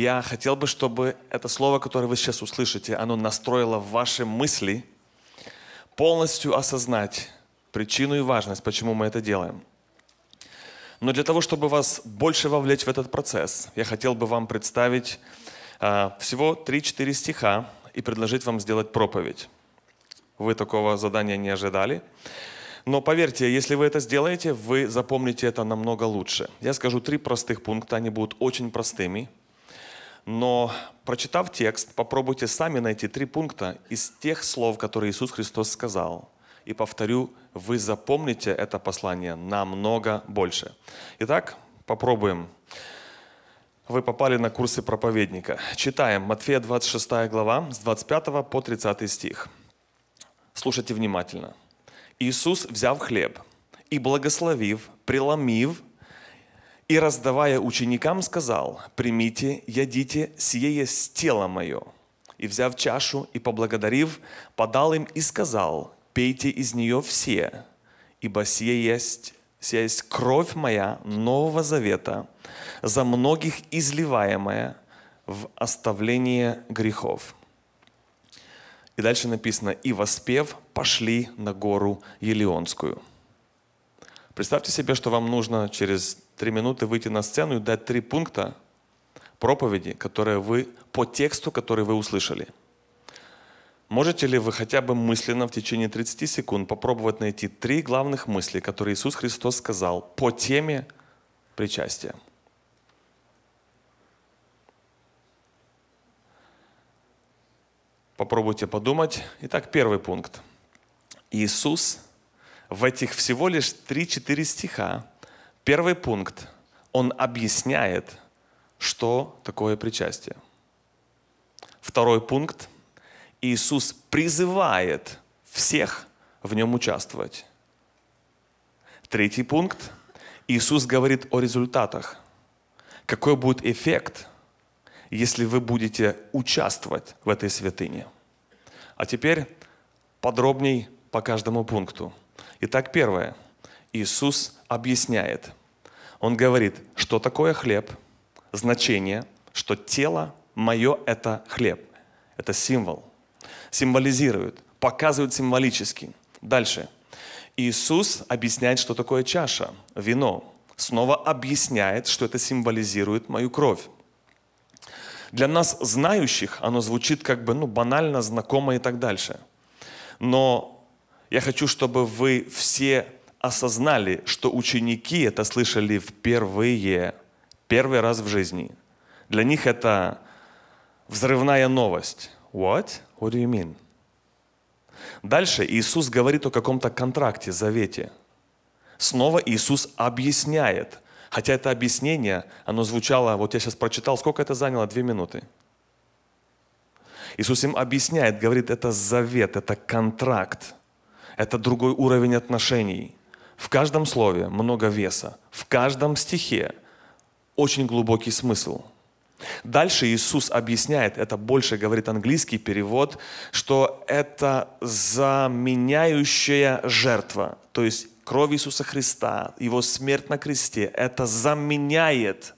я хотел бы, чтобы это слово, которое вы сейчас услышите, оно настроило ваши мысли полностью осознать причину и важность, почему мы это делаем. Но для того, чтобы вас больше вовлечь в этот процесс, я хотел бы вам представить э, всего 3-4 стиха и предложить вам сделать проповедь. Вы такого задания не ожидали. Но поверьте, если вы это сделаете, вы запомните это намного лучше. Я скажу три простых пункта, они будут очень простыми, но прочитав текст, попробуйте сами найти три пункта из тех слов, которые Иисус Христос сказал. И повторю, вы запомните это послание намного больше. Итак, попробуем. Вы попали на курсы проповедника. Читаем Матфея 26 глава с 25 по 30 стих. Слушайте внимательно. Иисус, взяв хлеб и благословив, преломив, и раздавая ученикам, сказал, «Примите, едите, сие есть тело мое». И взяв чашу и поблагодарив, подал им и сказал, «Пейте из нее все, ибо сие есть, сие есть кровь моя Нового Завета, за многих изливаемая в оставление грехов». И дальше написано, «И воспев, пошли на гору Елеонскую». Представьте себе, что вам нужно через три минуты выйти на сцену и дать три пункта проповеди, которые вы по тексту, который вы услышали. Можете ли вы хотя бы мысленно в течение 30 секунд попробовать найти три главных мысли, которые Иисус Христос сказал по теме причастия? Попробуйте подумать. Итак, первый пункт. Иисус в этих всего лишь 3-4 стиха Первый пункт, он объясняет, что такое причастие. Второй пункт, Иисус призывает всех в нем участвовать. Третий пункт, Иисус говорит о результатах. Какой будет эффект, если вы будете участвовать в этой святыне? А теперь подробней по каждому пункту. Итак, первое – Иисус объясняет. Он говорит, что такое хлеб, значение, что тело мое – это хлеб, это символ. Символизирует, показывает символически. Дальше. Иисус объясняет, что такое чаша, вино. Снова объясняет, что это символизирует мою кровь. Для нас, знающих, оно звучит как бы ну, банально, знакомо и так дальше. Но я хочу, чтобы вы все осознали, что ученики это слышали впервые, первый раз в жизни. Для них это взрывная новость. What? What do you mean? Дальше Иисус говорит о каком-то контракте, завете. Снова Иисус объясняет. Хотя это объяснение, оно звучало, вот я сейчас прочитал, сколько это заняло? Две минуты. Иисус им объясняет, говорит, это завет, это контракт, это другой уровень отношений. В каждом слове много веса, в каждом стихе очень глубокий смысл. Дальше Иисус объясняет, это больше говорит английский перевод, что это заменяющая жертва, то есть кровь Иисуса Христа, Его смерть на кресте, это заменяет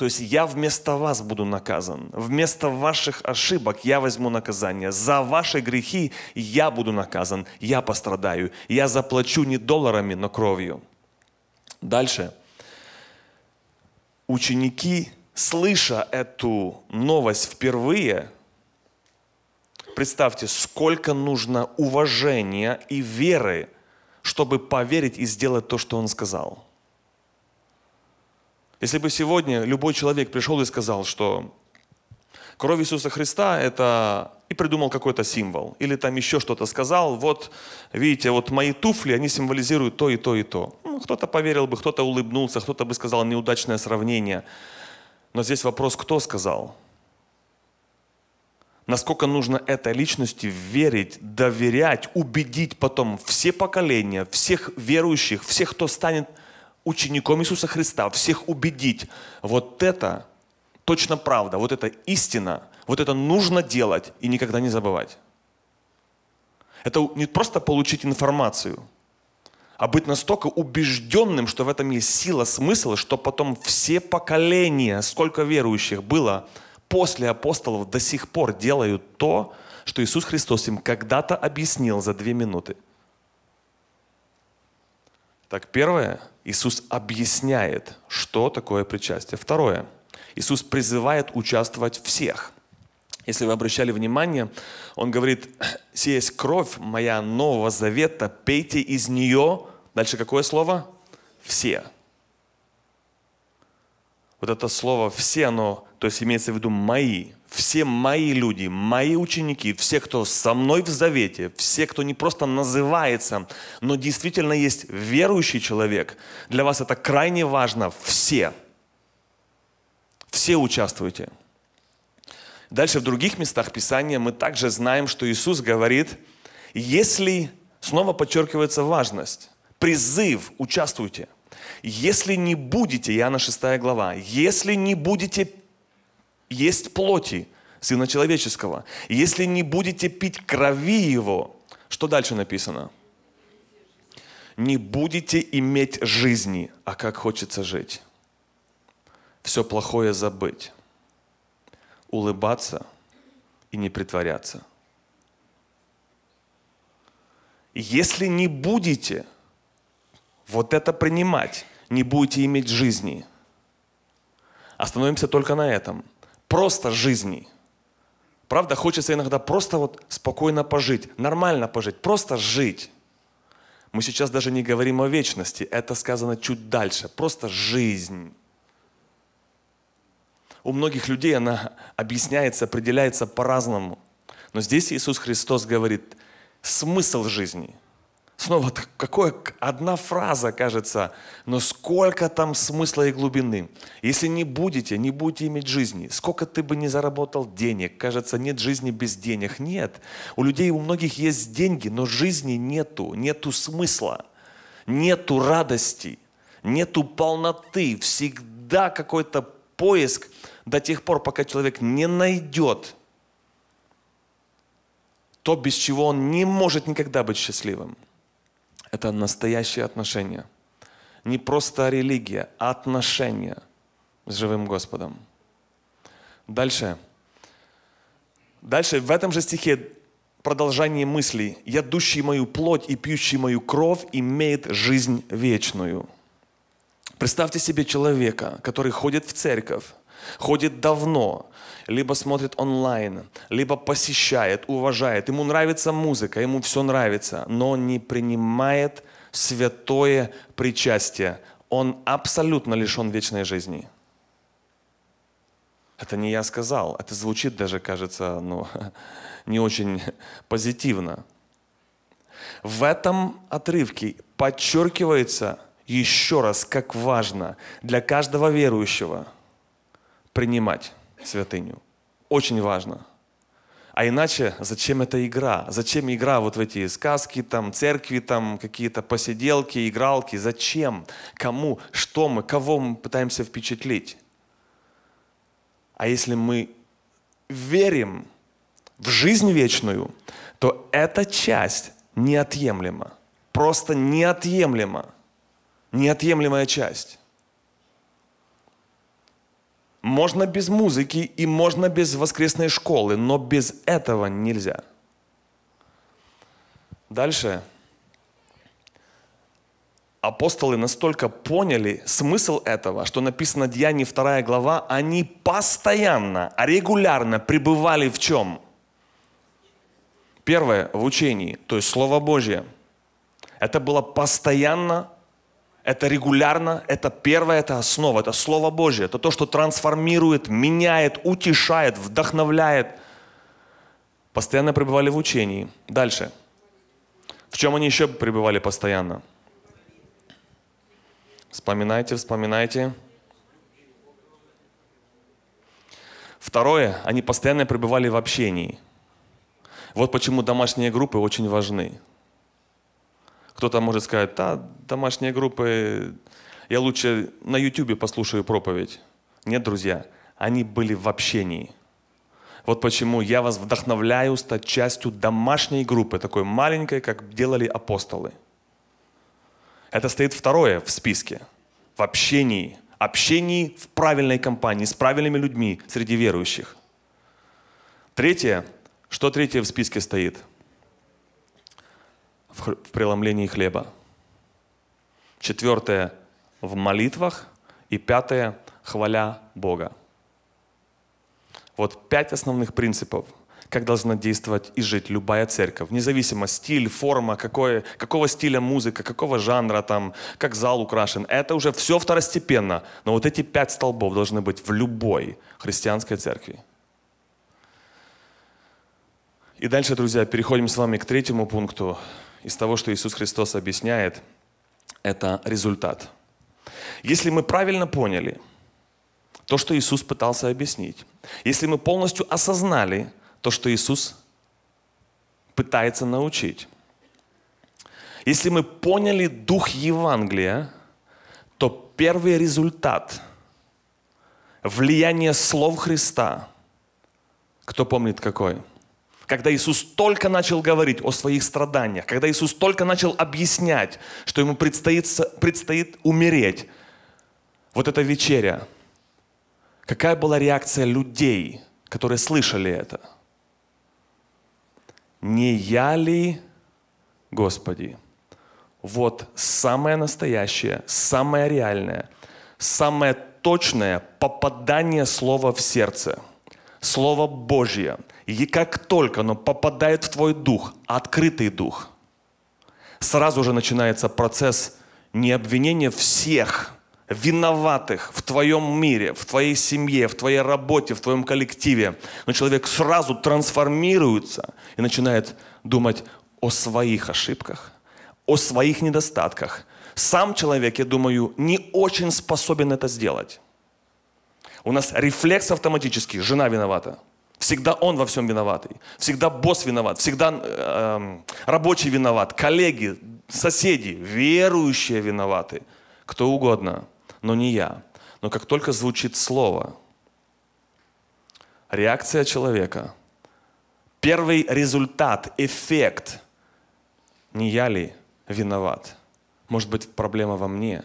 то есть я вместо вас буду наказан. Вместо ваших ошибок я возьму наказание. За ваши грехи я буду наказан. Я пострадаю. Я заплачу не долларами, но кровью. Дальше. Ученики, слыша эту новость впервые, представьте, сколько нужно уважения и веры, чтобы поверить и сделать то, что он сказал – если бы сегодня любой человек пришел и сказал, что кровь Иисуса Христа – это и придумал какой-то символ, или там еще что-то сказал, вот, видите, вот мои туфли, они символизируют то и то и то. Ну, кто-то поверил бы, кто-то улыбнулся, кто-то бы сказал неудачное сравнение. Но здесь вопрос, кто сказал? Насколько нужно этой личности верить, доверять, убедить потом все поколения, всех верующих, всех, кто станет учеником Иисуса Христа, всех убедить. Вот это точно правда, вот это истина, вот это нужно делать и никогда не забывать. Это не просто получить информацию, а быть настолько убежденным, что в этом есть сила, смысл, что потом все поколения, сколько верующих было после апостолов до сих пор делают то, что Иисус Христос им когда-то объяснил за две минуты. Так, первое – Иисус объясняет, что такое причастие. Второе. Иисус призывает участвовать всех. Если вы обращали внимание, Он говорит, «Сия кровь моя Нового Завета, пейте из нее». Дальше какое слово? «Все» вот это слово «все», оно, то есть имеется в виду «мои», все мои люди, мои ученики, все, кто со мной в завете, все, кто не просто называется, но действительно есть верующий человек, для вас это крайне важно. Все. Все участвуйте. Дальше в других местах Писания мы также знаем, что Иисус говорит, если, снова подчеркивается важность, призыв, участвуйте – если не будете, Иоанна 6 глава, если не будете есть плоти Сына Человеческого, если не будете пить крови Его, что дальше написано? Не будете иметь жизни, а как хочется жить. Все плохое забыть. Улыбаться и не притворяться. Если не будете – вот это принимать, не будете иметь жизни. Остановимся только на этом. Просто жизни. Правда, хочется иногда просто вот спокойно пожить, нормально пожить, просто жить. Мы сейчас даже не говорим о вечности, это сказано чуть дальше. Просто жизнь. У многих людей она объясняется, определяется по-разному. Но здесь Иисус Христос говорит смысл жизни – Снова какая одна фраза, кажется, но сколько там смысла и глубины. Если не будете, не будете иметь жизни, сколько ты бы не заработал денег, кажется, нет жизни без денег. Нет. У людей, у многих есть деньги, но жизни нету, нету смысла, нету радости, нету полноты. Всегда какой-то поиск до тех пор, пока человек не найдет то, без чего он не может никогда быть счастливым – это настоящие отношения. Не просто религия, а отношения с живым Господом. Дальше. Дальше в этом же стихе продолжение мысли. «Ядущий мою плоть и пьющий мою кровь имеет жизнь вечную». Представьте себе человека, который ходит в церковь, ходит давно, либо смотрит онлайн, либо посещает, уважает, ему нравится музыка, ему все нравится, но не принимает святое причастие. Он абсолютно лишен вечной жизни. Это не я сказал, это звучит даже, кажется, ну, не очень позитивно. В этом отрывке подчеркивается еще раз, как важно для каждого верующего – принимать святыню. Очень важно. А иначе зачем эта игра? Зачем игра вот в эти сказки, там, церкви, там, какие-то посиделки, игралки? Зачем? Кому? Что мы? Кого мы пытаемся впечатлить? А если мы верим в жизнь вечную, то эта часть неотъемлема. Просто неотъемлема. Неотъемлемая часть. Можно без музыки и можно без воскресной школы, но без этого нельзя. Дальше. Апостолы настолько поняли смысл этого, что написано в Деяние 2 глава, они постоянно, регулярно пребывали в чем? Первое, в учении, то есть Слово Божье. Это было постоянно это регулярно, это первое, это основа, это Слово Божье, это то, что трансформирует, меняет, утешает, вдохновляет. Постоянно пребывали в учении. Дальше. В чем они еще пребывали постоянно? Вспоминайте, вспоминайте. Второе, они постоянно пребывали в общении. Вот почему домашние группы очень важны. Кто-то может сказать, да, домашние группы, я лучше на YouTube послушаю проповедь. Нет, друзья, они были в общении. Вот почему я вас вдохновляю стать частью домашней группы, такой маленькой, как делали апостолы. Это стоит второе в списке. В общении. Общении в правильной компании, с правильными людьми среди верующих. Третье. Что третье в списке стоит? в, преломлении хлеба. Четвертое – в молитвах. И пятое – хваля Бога. Вот пять основных принципов, как должна действовать и жить любая церковь, независимо стиль, форма, какое, какого стиля музыка, какого жанра, там, как зал украшен. Это уже все второстепенно. Но вот эти пять столбов должны быть в любой христианской церкви. И дальше, друзья, переходим с вами к третьему пункту из того, что Иисус Христос объясняет, это результат. Если мы правильно поняли то, что Иисус пытался объяснить, если мы полностью осознали то, что Иисус пытается научить, если мы поняли дух Евангелия, то первый результат влияния слов Христа, кто помнит какой – когда Иисус только начал говорить о своих страданиях, когда Иисус только начал объяснять, что ему предстоит, предстоит умереть, вот эта вечеря, какая была реакция людей, которые слышали это? Не я ли, Господи? Вот самое настоящее, самое реальное, самое точное попадание слова в сердце, слово Божье – и как только оно попадает в твой дух, открытый дух, сразу же начинается процесс не обвинения всех виноватых в твоем мире, в твоей семье, в твоей работе, в твоем коллективе. Но человек сразу трансформируется и начинает думать о своих ошибках, о своих недостатках. Сам человек, я думаю, не очень способен это сделать. У нас рефлекс автоматический, жена виновата – Всегда он во всем виноватый. Всегда босс виноват. Всегда э, эм, рабочий виноват. Коллеги, соседи, верующие виноваты. Кто угодно, но не я. Но как только звучит слово, реакция человека, первый результат, эффект, не я ли виноват? Может быть, проблема во мне?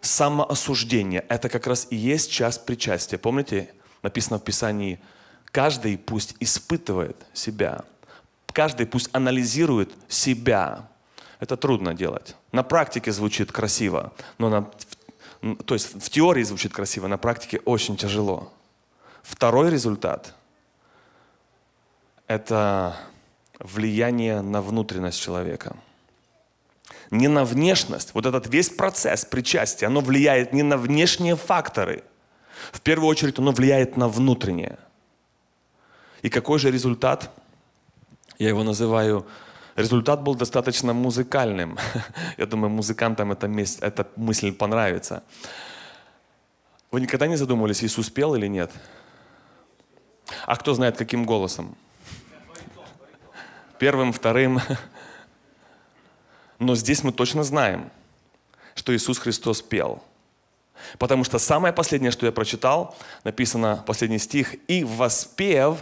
Самоосуждение – это как раз и есть час причастия. Помните, Написано в Писании, каждый пусть испытывает себя, каждый пусть анализирует себя. Это трудно делать. На практике звучит красиво, но на, то есть в теории звучит красиво, на практике очень тяжело. Второй результат – это влияние на внутренность человека – не на внешность. Вот этот весь процесс причастия, оно влияет не на внешние факторы, в первую очередь оно влияет на внутреннее. И какой же результат? Я его называю... Результат был достаточно музыкальным. Я думаю, музыкантам эта, месть, эта мысль понравится. Вы никогда не задумывались, Иисус пел или нет? А кто знает, каким голосом? Первым, вторым. Но здесь мы точно знаем, что Иисус Христос пел – Потому что самое последнее, что я прочитал, написано последний стих, «И воспев,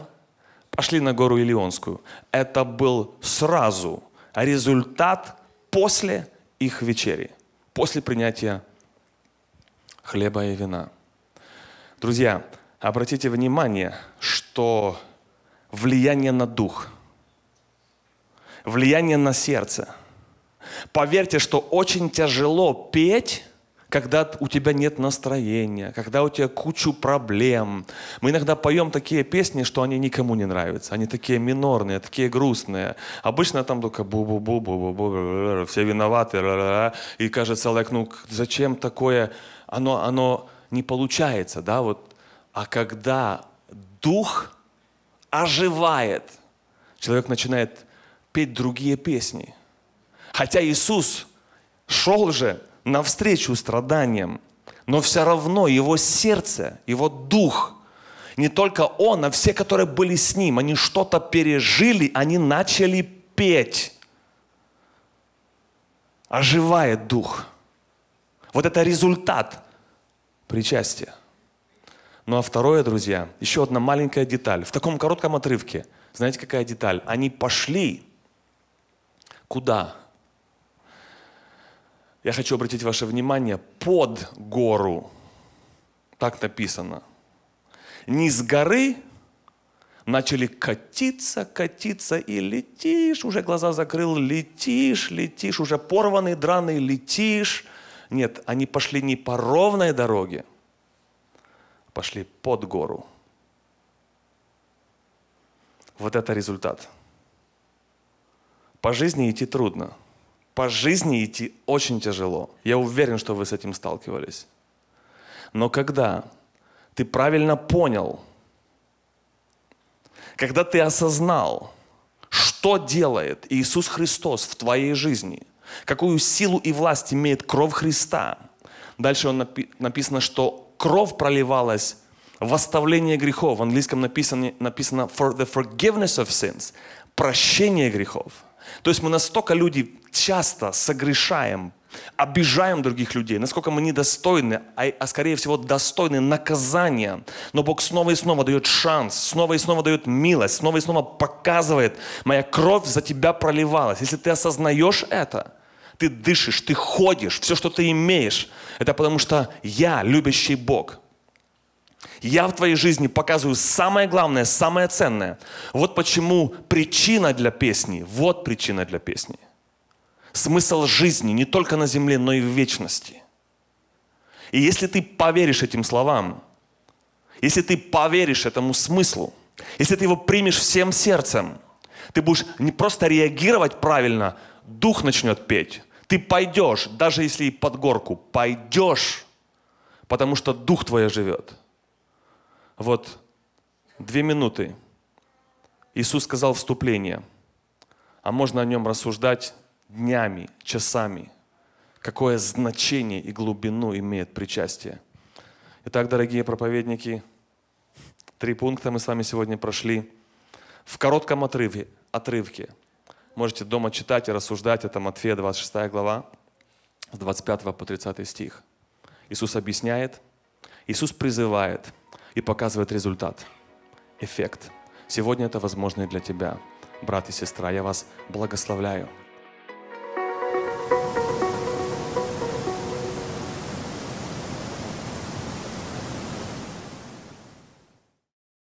пошли на гору Илионскую». Это был сразу результат после их вечери, после принятия хлеба и вина. Друзья, обратите внимание, что влияние на дух, влияние на сердце. Поверьте, что очень тяжело петь когда у тебя нет настроения, когда у тебя кучу проблем. Мы иногда поем такие песни, что они никому не нравятся. Они такие минорные, такие грустные. Обычно там только бу-бу-бу-бу-бу-бу, все виноваты. И кажется, like, ну зачем такое? Оно, оно не получается, да, вот. А когда дух оживает, человек начинает петь другие песни. Хотя Иисус шел же навстречу страданиям, но все равно его сердце, его дух, не только он, а все, которые были с ним, они что-то пережили, они начали петь. Оживает дух. Вот это результат причастия. Ну а второе, друзья, еще одна маленькая деталь. В таком коротком отрывке, знаете, какая деталь? Они пошли куда? Я хочу обратить ваше внимание под гору. Так написано. Не с горы начали катиться, катиться, и летишь, уже глаза закрыл, летишь, летишь, уже порванный, драный, летишь. Нет, они пошли не по ровной дороге, пошли под гору. Вот это результат. По жизни идти трудно – по жизни идти очень тяжело. Я уверен, что вы с этим сталкивались. Но когда ты правильно понял, когда ты осознал, что делает Иисус Христос в твоей жизни, какую силу и власть имеет кровь Христа, дальше он напи- написано, что кровь проливалась восставление грехов. В английском написано, написано for the forgiveness of sins, прощение грехов. То есть мы настолько люди часто согрешаем, обижаем других людей, насколько мы недостойны, а, а скорее всего достойны наказания. Но Бог снова и снова дает шанс, снова и снова дает милость, снова и снова показывает, моя кровь за тебя проливалась. Если ты осознаешь это, ты дышишь, ты ходишь, все, что ты имеешь, это потому что я любящий Бог. Я в твоей жизни показываю самое главное, самое ценное. Вот почему причина для песни, вот причина для песни смысл жизни не только на земле, но и в вечности. И если ты поверишь этим словам, если ты поверишь этому смыслу, если ты его примешь всем сердцем, ты будешь не просто реагировать правильно, дух начнет петь. Ты пойдешь, даже если и под горку, пойдешь, потому что дух твой живет. Вот две минуты. Иисус сказал вступление, а можно о нем рассуждать днями, часами, какое значение и глубину имеет причастие. Итак, дорогие проповедники, три пункта мы с вами сегодня прошли. В коротком отрыве, отрывке можете дома читать и рассуждать, это Матфея 26 глава, с 25 по 30 стих. Иисус объясняет, Иисус призывает и показывает результат, эффект. Сегодня это возможно и для тебя, брат и сестра. Я вас благословляю.